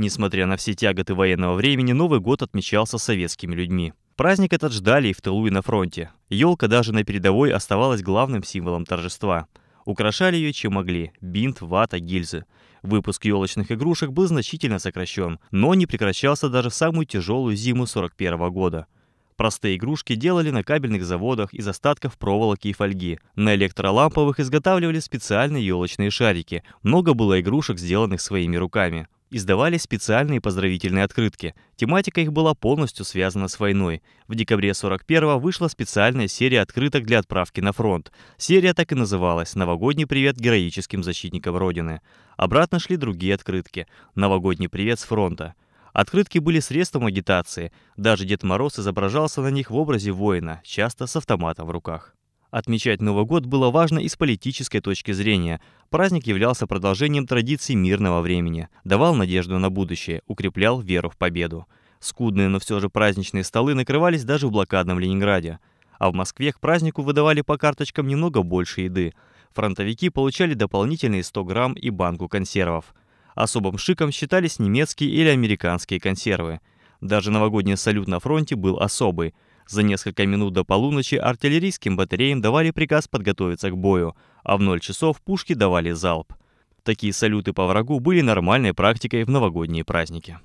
Несмотря на все тяготы военного времени, Новый год отмечался советскими людьми. Праздник этот ждали и в тылу, и на фронте. Елка даже на передовой оставалась главным символом торжества. Украшали ее чем могли – бинт, вата, гильзы. Выпуск елочных игрушек был значительно сокращен, но не прекращался даже в самую тяжелую зиму 41 -го года. Простые игрушки делали на кабельных заводах из остатков проволоки и фольги. На электроламповых изготавливали специальные елочные шарики. Много было игрушек, сделанных своими руками издавали специальные поздравительные открытки. Тематика их была полностью связана с войной. В декабре 41-го вышла специальная серия открыток для отправки на фронт. Серия так и называлась «Новогодний привет героическим защитникам Родины». Обратно шли другие открытки «Новогодний привет с фронта». Открытки были средством агитации. Даже Дед Мороз изображался на них в образе воина, часто с автоматом в руках. Отмечать Новый год было важно и с политической точки зрения. Праздник являлся продолжением традиций мирного времени, давал надежду на будущее, укреплял веру в победу. Скудные, но все же праздничные столы накрывались даже в блокадном Ленинграде. А в Москве к празднику выдавали по карточкам немного больше еды. Фронтовики получали дополнительные 100 грамм и банку консервов. Особым шиком считались немецкие или американские консервы. Даже новогодний салют на фронте был особый – за несколько минут до полуночи артиллерийским батареям давали приказ подготовиться к бою, а в ноль часов пушки давали залп. Такие салюты по врагу были нормальной практикой в новогодние праздники.